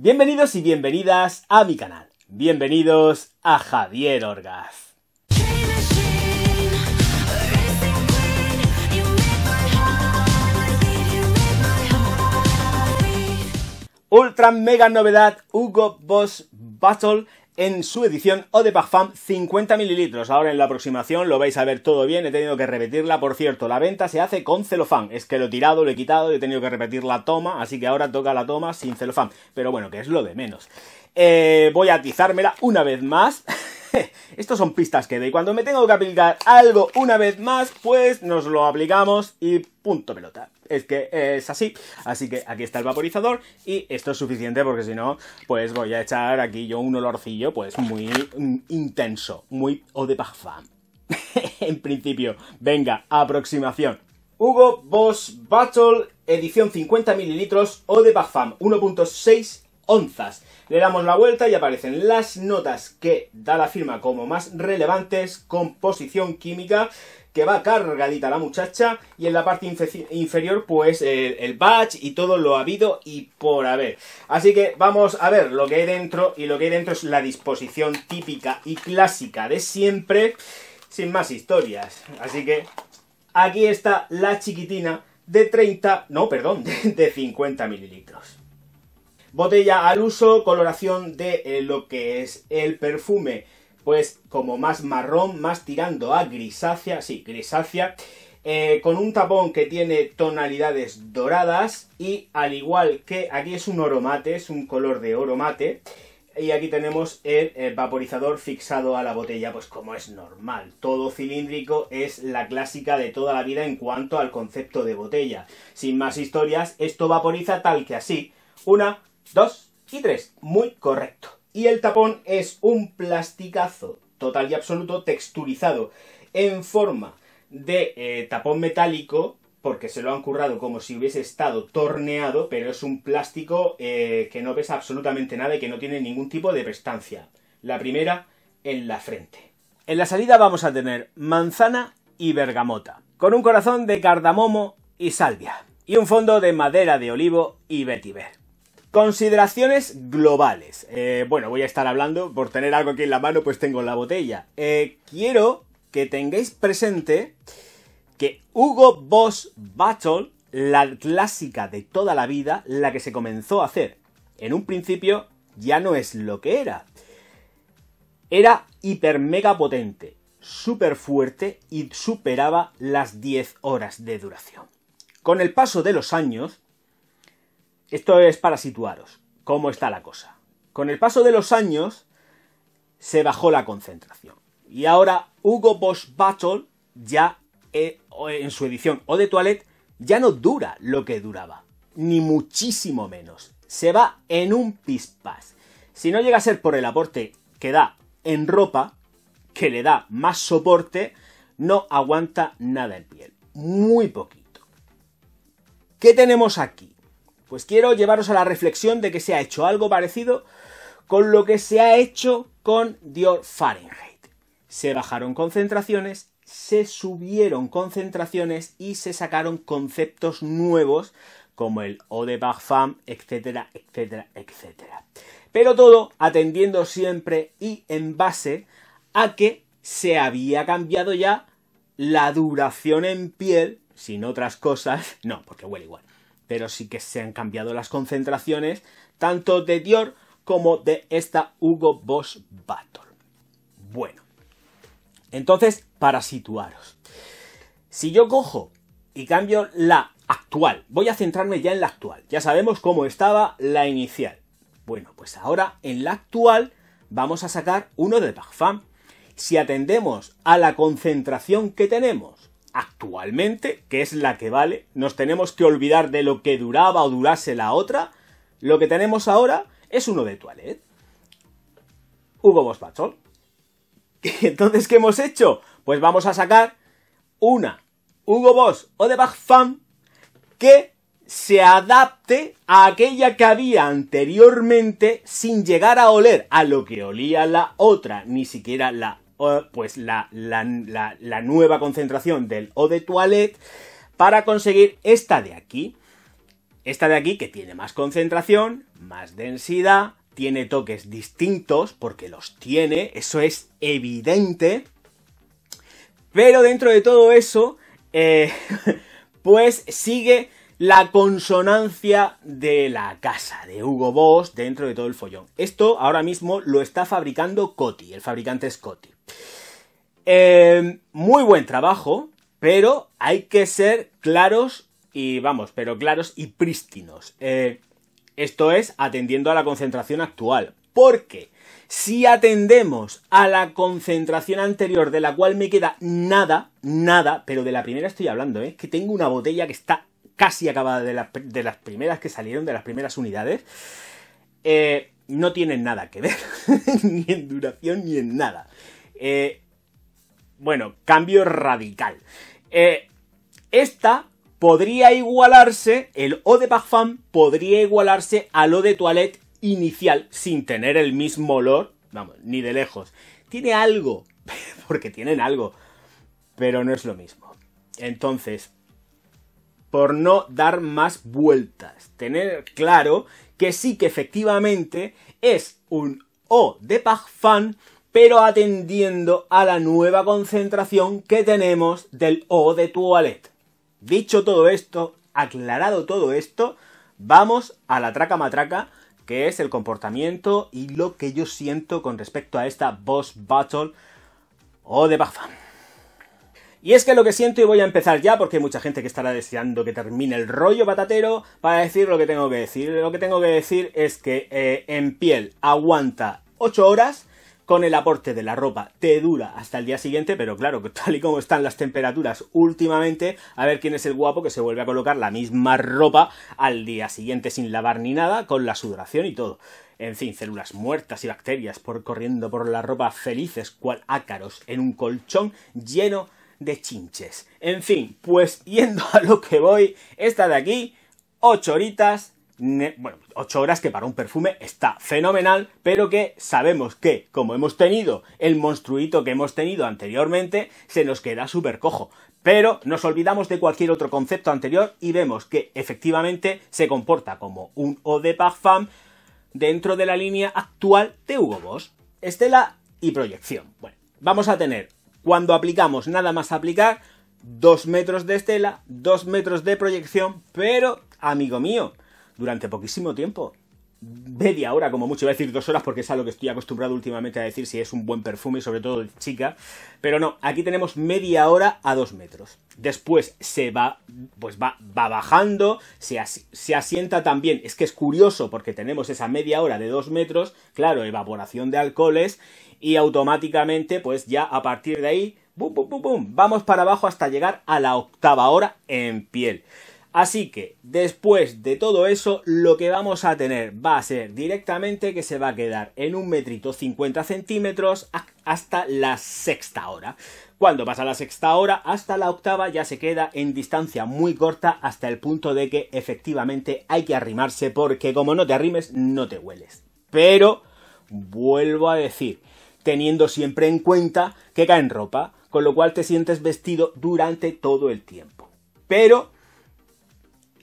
Bienvenidos y bienvenidas a mi canal. Bienvenidos a Javier Orgaz. Ultra mega novedad Hugo Boss Battle en su edición Eau de Parfum 50 mililitros. Ahora en la aproximación lo vais a ver todo bien, he tenido que repetirla, por cierto, la venta se hace con celofán, es que lo he tirado, lo he quitado, he tenido que repetir la toma, así que ahora toca la toma sin celofán, pero bueno, que es lo de menos. Eh, voy a atizármela una vez más. Estos son pistas que doy. Cuando me tengo que aplicar algo una vez más, pues nos lo aplicamos y punto pelota. Es que es así. Así que aquí está el vaporizador y esto es suficiente porque si no, pues voy a echar aquí yo un olorcillo pues muy mm, intenso, muy o de parfum. en principio, venga, aproximación. Hugo Boss Battle, edición 50 mililitros, o de Parfum 1.6 onzas. Le damos la vuelta y aparecen las notas que da la firma como más relevantes, composición química, que va cargadita la muchacha, y en la parte inferior pues el, el batch y todo lo habido y por haber. Así que vamos a ver lo que hay dentro, y lo que hay dentro es la disposición típica y clásica de siempre, sin más historias. Así que aquí está la chiquitina de 30, no, perdón, de 50 mililitros. Botella al uso, coloración de eh, lo que es el perfume, pues como más marrón, más tirando a grisácea, sí, grisácea, eh, con un tapón que tiene tonalidades doradas y al igual que aquí es un oro mate, es un color de oro mate, y aquí tenemos el, el, eh, vaporizador fixado a la botella, pues como es normal. Todo cilíndrico es la clásica de toda la vida en cuanto al concepto de botella. Sin más historias, esto vaporiza tal que así. Una, dos y tres Muy correcto. Y el tapón es un plasticazo total y absoluto texturizado en forma de eh, tapón metálico porque se lo han currado como si hubiese estado torneado, pero es un plástico eh, que no pesa absolutamente nada y que no tiene ningún tipo de prestancia. La primera en la frente. En la salida vamos a tener manzana y bergamota, con un corazón de cardamomo y salvia, y un fondo de madera de olivo y vetiver. Consideraciones globales. Eh, bueno, voy a estar hablando, por tener algo aquí en la mano, pues tengo la botella. Eh, quiero que tengáis presente que Hugo Boss Battle, la clásica de toda la vida, la que se comenzó a hacer, en un principio ya no es lo que era. Era hiper mega potente, súper fuerte y superaba las 10 horas de duración. Con el paso de los años, esto es para situaros cómo está la cosa. Con el paso de los años se bajó la concentración. Y ahora Hugo Boss Battle ya eh, en su edición o de Toilette ya no dura lo que duraba. Ni muchísimo menos. Se va en un pispas. Si no llega a ser por el aporte que da en ropa, que le da más soporte, no aguanta nada en piel. Muy poquito. ¿Qué tenemos aquí? Pues quiero llevaros a la reflexión de que se ha hecho algo parecido con lo que se ha hecho con Dior Fahrenheit. Se bajaron concentraciones, se subieron concentraciones y se sacaron conceptos nuevos como el O de parfum, etcétera, etcétera, etcétera. Pero todo atendiendo siempre y en base a que se había cambiado ya la duración en piel, sin otras cosas, no, porque huele igual, pero sí que se han cambiado las concentraciones tanto de Dior como de esta Hugo Boss Battle. Bueno, entonces, para situaros, si yo cojo y cambio la actual, voy a centrarme ya en la actual, ya sabemos cómo estaba la inicial. Bueno, pues ahora en la actual vamos a sacar uno de Parfum, Si atendemos a la concentración que tenemos actualmente, que es la que vale, nos tenemos que olvidar de lo que duraba o durase la otra, lo que tenemos ahora es uno de toilette. Hugo Boss Pachol. Entonces, ¿qué hemos hecho? Pues vamos a sacar una Hugo Boss o de Bach que se adapte a aquella que había anteriormente sin llegar a oler a lo que olía la otra, ni siquiera la pues la, nueva concentración del o de toilette para conseguir esta de aquí. Esta de aquí que tiene más concentración, más densidad, tiene toques distintos porque los tiene, eso es evidente. Pero dentro de todo eso, eh, pues sigue la consonancia de la casa de Hugo Boss dentro de todo el follón. Esto ahora mismo lo está fabricando Coti, el fabricante es Coti. Em, muy buen trabajo, pero hay que ser claros y, vamos, pero claros y prístinos. Eh, esto es atendiendo a la concentración actual. Porque si atendemos a la concentración anterior, de la cual me queda nada, nada, pero de la primera estoy hablando, es ¿eh? que tengo una botella que está casi acabada de, las primeras que salieron, de las primeras unidades, eh, no tienen nada que ver, ni en duración ni en nada. Eh, bueno, cambio radical. Eh, esta podría igualarse, el O de parfum podría igualarse al lo de Toilette inicial sin tener el mismo olor, vamos, ni de lejos. Tiene algo, porque tienen algo, pero no es lo mismo. Entonces, por no dar más vueltas, tener claro que sí que efectivamente es un O de parfum pero atendiendo a la nueva concentración que tenemos del O de Toilette. Dicho todo esto, aclarado todo esto, vamos a la traca matraca, que es el comportamiento y lo que yo siento con respecto a esta boss battle o de Bafam. Y es que lo que siento, y voy a empezar ya, porque hay mucha gente que estará deseando que termine el rollo patatero para decir lo que tengo que decir. Lo que tengo que decir es que eh, en piel aguanta 8 horas, con el aporte de la ropa te dura hasta el día siguiente, pero claro, tal y como están las temperaturas últimamente, a ver quién es el guapo que se vuelve a colocar la misma ropa al día siguiente sin lavar ni nada, con la sudoración y todo. En fin, células muertas y bacterias por corriendo por la ropa felices cual ácaros en un colchón lleno de chinches. En fin, pues yendo a lo que voy, esta de aquí, 8 horitas bueno, 8 horas que para un perfume está fenomenal, pero que sabemos que, como hemos tenido el monstruito que hemos tenido anteriormente, se nos queda súper cojo. Pero nos olvidamos de cualquier otro concepto anterior y vemos que efectivamente se comporta como un eau de parfum dentro de la línea actual de Hugo Boss. Estela y proyección. Bueno, vamos a tener, cuando aplicamos nada más aplicar, 2 metros de estela, 2 metros de proyección, pero, amigo mío, durante poquísimo tiempo. Media hora, como mucho, voy a decir dos horas porque es algo lo que estoy acostumbrado últimamente a decir si es un buen perfume, sobre todo chica. Pero no, aquí tenemos media hora a dos metros. Después se va, pues va, bajando, se, se asienta también. Es que es curioso porque tenemos esa media hora de dos metros, claro, evaporación de alcoholes y automáticamente, pues ya a partir de ahí, ¡bum, bum, bum, bum! Vamos para abajo hasta llegar a la octava hora en piel. Así que después de todo eso, lo que vamos a tener va a ser directamente que se va a quedar en un metrito 50 centímetros hasta la sexta hora. Cuando pasa la sexta hora hasta la octava ya se queda en distancia muy corta hasta el punto de que efectivamente hay que arrimarse porque como no te arrimes no te hueles. Pero vuelvo a decir, teniendo siempre en cuenta que caen ropa, con lo cual te sientes vestido durante todo el tiempo. Pero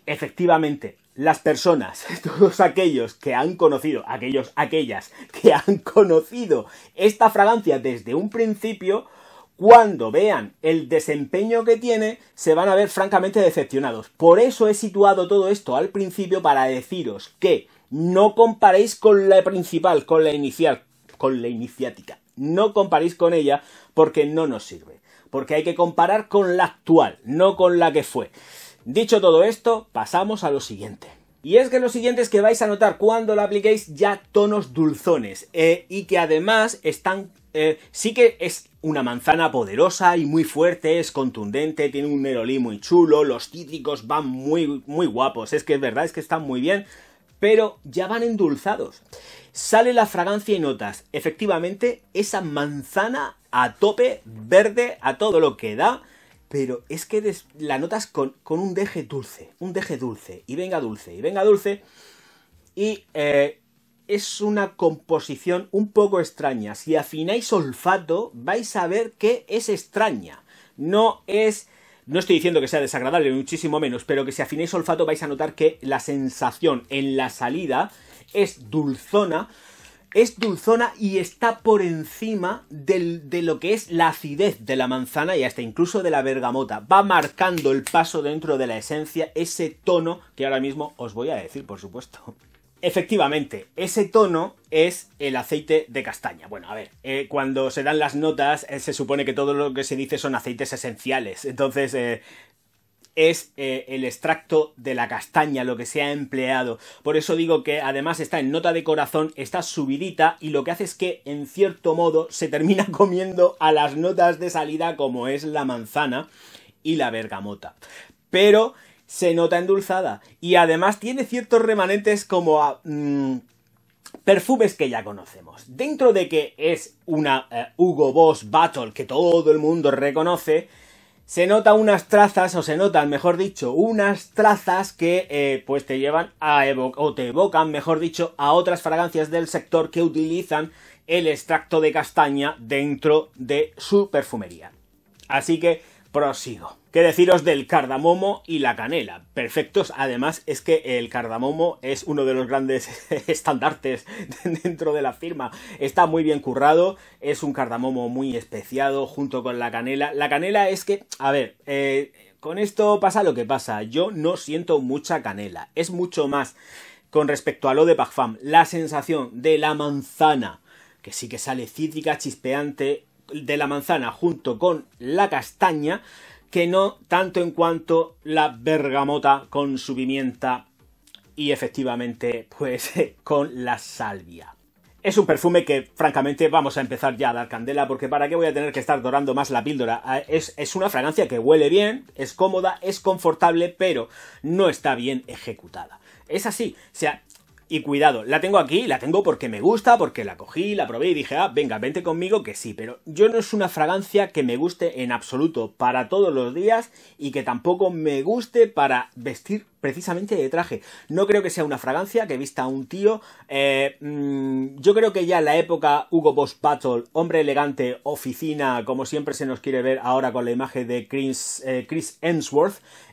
efectivamente, las personas, todos aquellos que han conocido, aquellos, aquellas que han conocido esta fragancia desde un principio, cuando vean el desempeño que tiene, se van a ver francamente decepcionados. Por eso he situado todo esto al principio para deciros que no comparéis con la principal, con la inicial, con la iniciática. No comparéis con ella porque no nos sirve. Porque hay que comparar con la actual, no con la que fue. Dicho todo esto, pasamos a lo siguiente. Y es que lo siguiente es que vais a notar cuando lo apliquéis ya tonos dulzones eh, y que además están... Eh, sí que es una manzana poderosa y muy fuerte, es contundente, tiene un merolí muy chulo, los cítricos van muy, muy guapos, es que es verdad, es que están muy bien, pero ya van endulzados. Sale la fragancia y notas, efectivamente, esa manzana a tope, verde, a todo lo que da, pero es que la notas con, un deje dulce, un deje dulce, y venga dulce, y venga dulce. Y eh, es una composición un poco extraña. Si afináis olfato, vais a ver que es extraña. No es... No estoy diciendo que sea desagradable, muchísimo menos, pero que si afináis olfato vais a notar que la sensación en la salida es dulzona, es dulzona y está por encima de lo que es la acidez de la manzana y hasta incluso de la bergamota. Va marcando el paso dentro de la esencia, ese tono que ahora mismo os voy a decir, por supuesto. Efectivamente, ese tono es el aceite de castaña. Bueno, a ver, eh, cuando se dan las notas eh, se supone que todo lo que se dice son aceites esenciales. Entonces, eh, es eh, el extracto de la castaña, lo que se ha empleado. Por eso digo que además está en nota de corazón, está subidita y lo que hace es que en cierto modo se termina comiendo a las notas de salida como es la manzana y la bergamota. Pero se nota endulzada y además tiene ciertos remanentes como a... Ah, mm, perfumes que ya conocemos. Dentro de que es una eh, Hugo Boss Battle que todo el mundo reconoce, se nota unas trazas, o se notan, mejor dicho, unas trazas que eh, pues te llevan a evocar, o te evocan, mejor dicho, a otras fragancias del sector que utilizan el extracto de castaña dentro de su perfumería. Así que prosigo. ¿Qué deciros del cardamomo y la canela? Perfectos, además es que el cardamomo es uno de los grandes estandartes dentro de la firma. Está muy bien currado, es un cardamomo muy especiado junto con la canela. La canela es que, a ver, eh, con esto pasa lo que pasa. Yo no siento mucha canela, es mucho más con respecto a lo de Pagfam. La sensación de la manzana, que sí que sale cítrica, chispeante, de la manzana junto con la castaña que no tanto en cuanto la bergamota con su pimienta y efectivamente pues con la salvia. Es un perfume que francamente vamos a empezar ya a dar candela porque para qué voy a tener que estar dorando más la píldora. Ah, es, una fragancia que huele bien, es cómoda, es confortable, pero no está bien ejecutada. Es así, sea, y cuidado, la tengo aquí, la tengo porque me gusta, porque la cogí, la probé y dije, ah, venga, vente conmigo que sí, pero yo no es una fragancia que me guste en absoluto para todos los días y que tampoco me guste para vestir precisamente de traje. No creo que sea una fragancia que vista a un tío. Eh, mm, yo creo que ya en la época Hugo Boss Battle, hombre elegante, oficina, como siempre se nos quiere ver ahora con la imagen de Chris, eh, Chris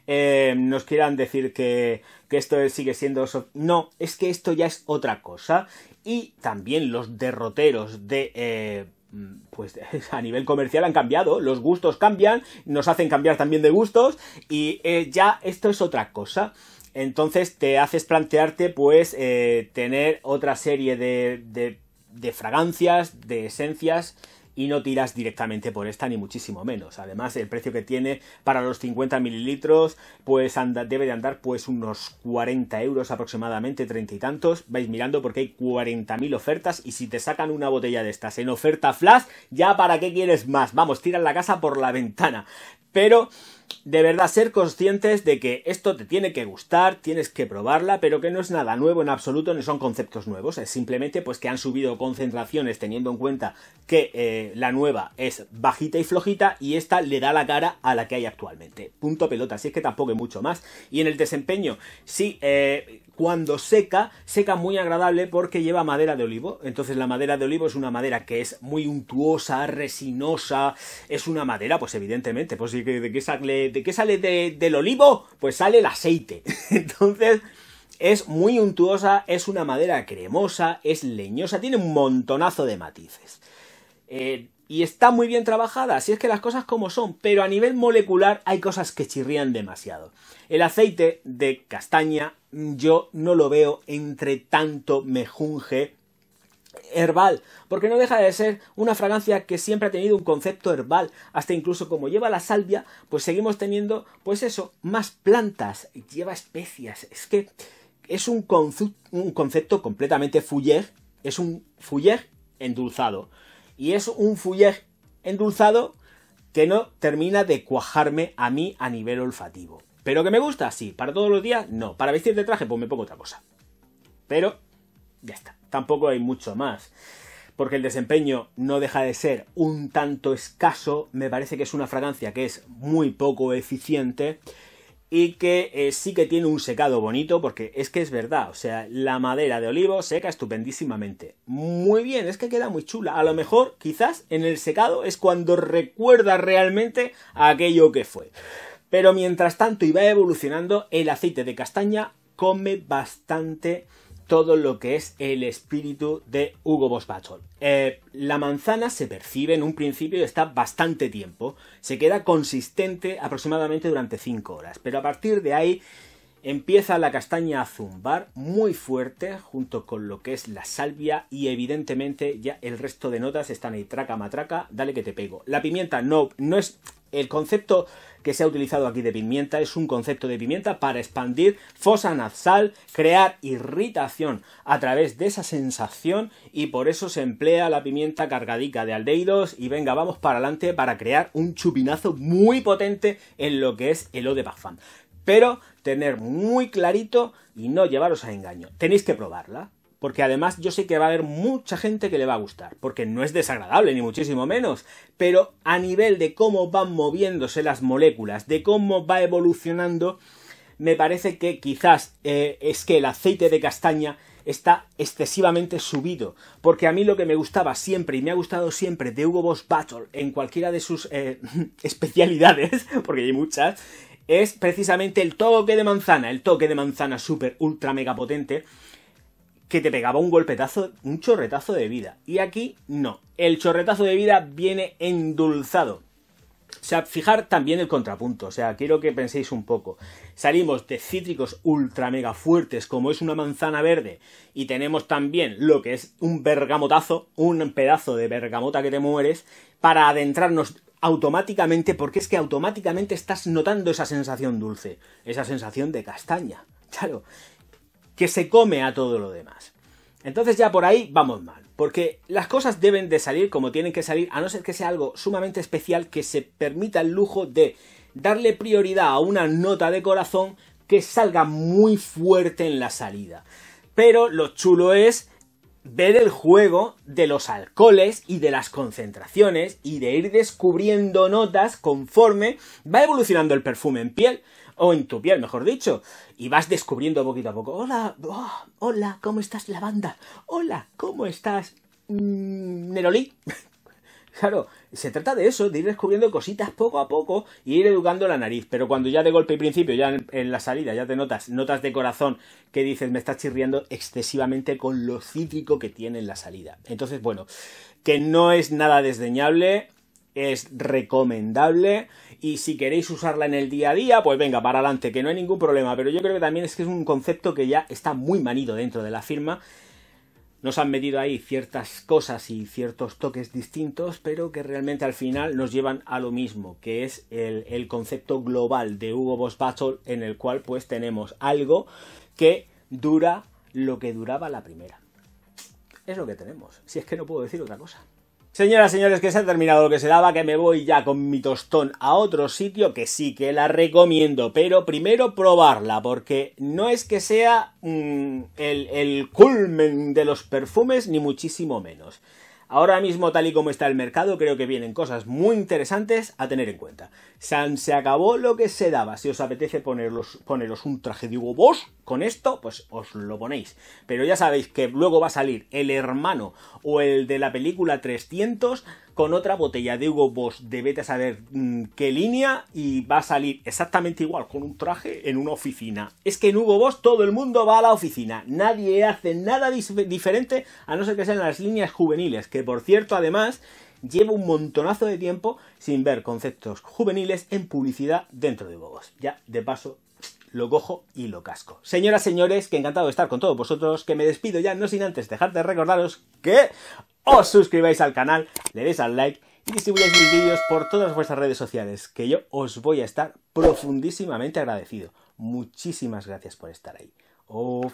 eh, nos quieran decir que, esto sigue siendo... no, es que esto ya es otra cosa. Y también los derroteros de Mm, pues a nivel comercial han cambiado, los gustos cambian, nos hacen cambiar también de gustos y eh, ya esto es otra cosa. Entonces te haces plantearte pues eh, tener otra serie de, de fragancias, de esencias, y no tiras directamente por esta ni muchísimo menos. Además, el precio que tiene para los 50 mililitros, pues anda, debe de andar pues unos 40 euros aproximadamente, treinta y tantos. Vais mirando porque hay 40.000 ofertas y si te sacan una botella de estas en oferta flash, ya para qué quieres más. Vamos, tiran la casa por la ventana. Pero de verdad ser conscientes de que esto te tiene que gustar, tienes que probarla, pero que no es nada nuevo en absoluto, no son conceptos nuevos, es simplemente pues que han subido concentraciones teniendo en cuenta que eh, la nueva es bajita y flojita y esta le da la cara a la que hay actualmente. Punto pelota, así es que tampoco hay mucho más. Y en el desempeño, sí, eh, cuando seca, seca muy agradable porque lleva madera de olivo. Entonces la madera de olivo es una madera que es muy untuosa, resinosa, es una madera, pues evidentemente, pues ¿de qué sale, de qué sale del olivo? Pues sale el aceite. Entonces es muy untuosa, es una madera cremosa, es leñosa, tiene un montonazo de matices. Eh, y está muy bien trabajada, así es que las cosas como son, pero a nivel molecular hay cosas que chirrían demasiado. El aceite de castaña yo no lo veo entre tanto mejunje herbal, porque no deja de ser una fragancia que siempre ha tenido un concepto herbal, hasta incluso como lleva la salvia, pues seguimos teniendo, pues eso, más plantas, lleva especias, es que es un, concepto, un concepto completamente fuller, es un fuller endulzado y es un fuller endulzado que no termina de cuajarme a mí a nivel olfativo. Pero que me gusta, sí. Para todos los días, no. Para vestir de traje, pues me pongo otra cosa. Pero, ya está. Tampoco hay mucho más. Porque el desempeño no deja de ser un tanto escaso. Me parece que es una fragancia que es muy poco eficiente y que eh, sí que tiene un secado bonito porque es que es verdad, o sea, la madera de olivo seca estupendísimamente. Muy bien, es que queda muy chula. A lo mejor, quizás en el secado es cuando recuerda realmente aquello que fue. Pero mientras tanto y va evolucionando, el aceite de castaña come bastante todo lo que es el espíritu de Hugo Boss eh, la manzana se percibe en un principio y está bastante tiempo. Se queda consistente aproximadamente durante 5 horas, pero a partir de ahí empieza la castaña a zumbar muy fuerte junto con lo que es la salvia y evidentemente ya el resto de notas están ahí traca matraca, dale que te pego. La pimienta no, no es el concepto que se ha utilizado aquí de pimienta es un concepto de pimienta para expandir fosa nasal, crear irritación a través de esa sensación y por eso se emplea la pimienta cargadica de aldeidos y venga, vamos para adelante para crear un chupinazo muy potente en lo que es el O de Bafan. Pero tener muy clarito y no llevaros a engaño. Tenéis que probarla porque además yo sé que va a haber mucha gente que le va a gustar, porque no es desagradable, ni muchísimo menos, pero a nivel de cómo van moviéndose las moléculas, de cómo va evolucionando, me parece que quizás eh, es que el aceite de castaña está excesivamente subido, porque a mí lo que me gustaba siempre y me ha gustado siempre de Hugo Boss Battle en cualquiera de sus eh, especialidades, porque hay muchas, es precisamente el toque de manzana, el toque de manzana súper ultra mega potente, que te pegaba un golpetazo, un chorretazo de vida. Y aquí no. El chorretazo de vida viene endulzado. O sea, fijar también el contrapunto. O sea, quiero que penséis un poco. Salimos de cítricos ultra mega fuertes, como es una manzana verde, y tenemos también lo que es un bergamotazo, un pedazo de bergamota que te mueres, para adentrarnos automáticamente, porque es que automáticamente estás notando esa sensación dulce, esa sensación de castaña. Claro, que se come a todo lo demás. Entonces ya por ahí vamos mal, porque las cosas deben de salir como tienen que salir, a no ser que sea algo sumamente especial que se permita el lujo de darle prioridad a una nota de corazón que salga muy fuerte en la salida. Pero lo chulo es ver el juego de los alcoholes y de las concentraciones y de ir descubriendo notas conforme va evolucionando el perfume en piel o en tu piel, mejor dicho, y vas descubriendo poquito a poco, hola, oh, hola, ¿cómo estás lavanda? Hola, ¿cómo estás mm, Neroli? Claro, se trata de eso, de ir descubriendo cositas poco a poco y ir educando la nariz. Pero cuando ya de golpe y principio, ya en, la salida, ya te notas, notas de corazón que dices, me estás chirriando excesivamente con lo cítrico que tiene en la salida. Entonces, bueno, que no es nada desdeñable, es recomendable y si queréis usarla en el día a día, pues venga, para adelante, que no hay ningún problema, pero yo creo que también es que es un concepto que ya está muy manido dentro de la firma nos han medido ahí ciertas cosas y ciertos toques distintos, pero que realmente al final nos llevan a lo mismo, que es el, el concepto global de Hugo Boss Battle, en el cual pues tenemos algo que dura lo que duraba la primera. Es lo que tenemos, si es que no puedo decir otra cosa. Señoras, señores, que se ha terminado lo que se daba, que me voy ya con mi tostón a otro sitio que sí que la recomiendo, pero primero probarla, porque no es que sea mm, el culmen de los perfumes, ni muchísimo menos. Ahora mismo, tal y como está el mercado, creo que vienen cosas muy interesantes a tener en cuenta. San, se acabó lo que se daba. Si os apetece poneros, poneros un traje de Hugo con esto, pues os lo ponéis. Pero ya sabéis que luego va a salir el hermano o el de la película 300 con otra botella de Hugo Boss de saber mm, qué línea y va a salir exactamente igual con un traje en una oficina. Es que en Hugo Boss todo el mundo va a la oficina, nadie hace nada diferente a no ser que sean las líneas juveniles, que por cierto además llevo un montonazo de tiempo sin ver conceptos juveniles en publicidad dentro de Hugo Boss. Ya de paso lo cojo y lo casco. Señoras, señores, que encantado de estar con todos vosotros, que me despido ya, no sin antes dejar de recordaros que os suscribáis al canal, le deis al like y distribuyáis mis vídeos por todas vuestras redes sociales, que yo os voy a estar profundísimamente agradecido. Muchísimas gracias por estar ahí. Oh,